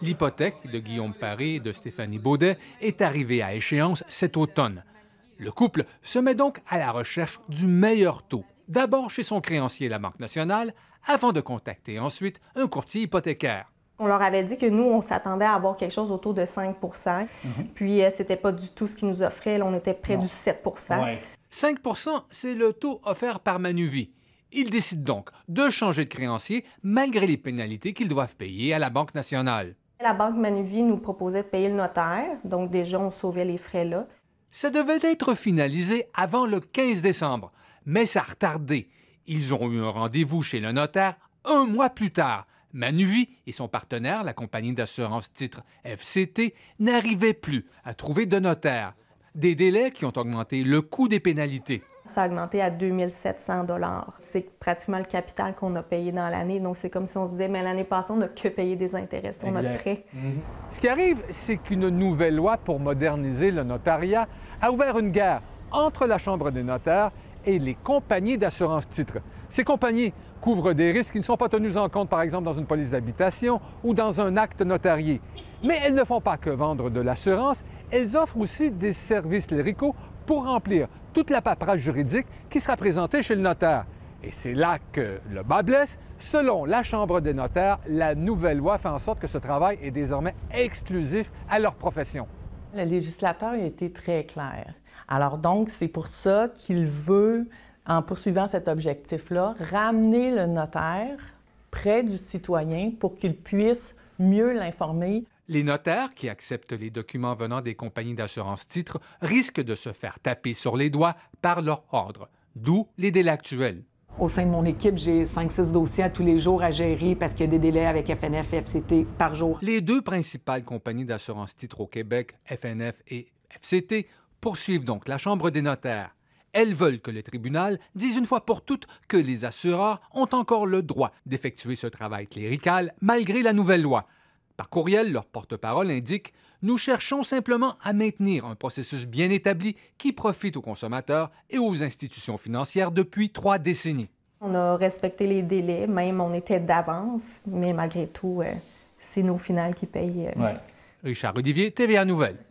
L'hypothèque de Guillaume Paris et de Stéphanie Baudet est arrivée à échéance cet automne. Le couple se met donc à la recherche du meilleur taux, d'abord chez son créancier, la Banque nationale, avant de contacter ensuite un courtier hypothécaire. On leur avait dit que nous, on s'attendait à avoir quelque chose autour de 5 mhm. Puis, euh, ce n'était pas du tout ce qu'ils nous offraient. on était près du 7 5 c'est le taux offert par Manuvie. Ils décident donc de changer de créancier malgré les pénalités qu'ils doivent payer à la Banque nationale. La Banque Manuvie nous proposait de payer le notaire, donc déjà on sauvait les frais là. Ça devait être finalisé avant le 15 décembre, mais ça a retardé. Ils ont eu un rendez-vous chez le notaire un mois plus tard. Manuvie et son partenaire, la compagnie d'assurance titre FCT, n'arrivaient plus à trouver de notaire. Des délais qui ont augmenté le coût des pénalités augmenté à 2700 C'est pratiquement le capital qu'on a payé dans l'année. Donc, c'est comme si on se disait, mais l'année passée, on n'a que payé des intérêts sur notre prêt. Mhm. Ce qui arrive, c'est qu'une nouvelle loi pour moderniser le notariat a ouvert une guerre entre la Chambre des notaires et les compagnies d'assurance-titres. Ces compagnies couvrent des risques qui ne sont pas tenus en compte, par exemple, dans une police d'habitation ou dans un acte notarié. Mais elles ne font pas que vendre de l'assurance, elles offrent aussi des services léricaux pour remplir toute la paperasse juridique qui sera présentée chez le notaire. Et c'est là que le bas blesse. Selon la Chambre des notaires, la nouvelle loi fait en sorte que ce travail est désormais exclusif à leur profession. Le législateur a été très clair. Alors donc, c'est pour ça qu'il veut, en poursuivant cet objectif-là, ramener le notaire près du citoyen pour qu'il puisse mieux l'informer. Les notaires qui acceptent les documents venant des compagnies d'assurance titres risquent de se faire taper sur les doigts par leur ordre, d'où les délais actuels. Au sein de mon équipe, j'ai 5-6 dossiers à tous les jours à gérer parce qu'il y a des délais avec FNF et FCT par jour. Les deux principales compagnies d'assurance titres au Québec, FNF et FCT, poursuivent donc la Chambre des notaires. Elles veulent que le tribunal dise une fois pour toutes que les assureurs ont encore le droit d'effectuer ce travail clérical malgré la nouvelle loi. Par courriel, leur porte-parole indique Nous cherchons simplement à maintenir un processus bien établi qui profite aux consommateurs et aux institutions financières depuis trois décennies. On a respecté les délais, même on était d'avance, mais malgré tout, euh, c'est nos finales qui payent. Euh. Richard Olivier, TVA Nouvelle.